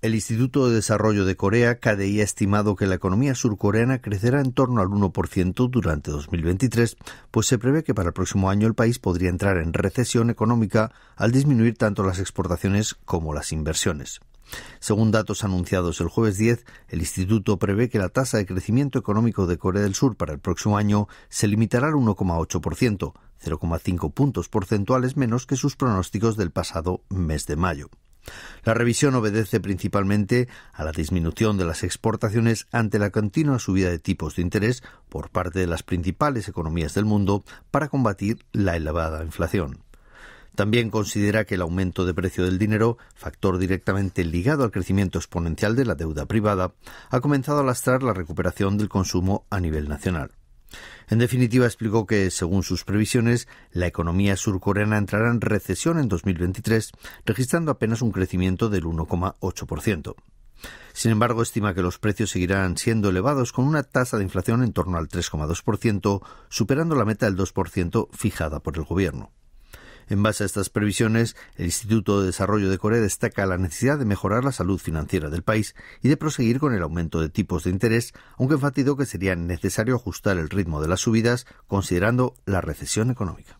El Instituto de Desarrollo de Corea, KDI, ha estimado que la economía surcoreana crecerá en torno al 1% durante 2023, pues se prevé que para el próximo año el país podría entrar en recesión económica al disminuir tanto las exportaciones como las inversiones. Según datos anunciados el jueves 10, el Instituto prevé que la tasa de crecimiento económico de Corea del Sur para el próximo año se limitará al 1,8%, 0,5 puntos porcentuales menos que sus pronósticos del pasado mes de mayo. La revisión obedece principalmente a la disminución de las exportaciones ante la continua subida de tipos de interés por parte de las principales economías del mundo para combatir la elevada inflación. También considera que el aumento de precio del dinero, factor directamente ligado al crecimiento exponencial de la deuda privada, ha comenzado a lastrar la recuperación del consumo a nivel nacional. En definitiva, explicó que, según sus previsiones, la economía surcoreana entrará en recesión en 2023, registrando apenas un crecimiento del 1,8%. Sin embargo, estima que los precios seguirán siendo elevados con una tasa de inflación en torno al 3,2%, superando la meta del 2% fijada por el gobierno. En base a estas previsiones, el Instituto de Desarrollo de Corea destaca la necesidad de mejorar la salud financiera del país y de proseguir con el aumento de tipos de interés, aunque enfatizó que sería necesario ajustar el ritmo de las subidas considerando la recesión económica.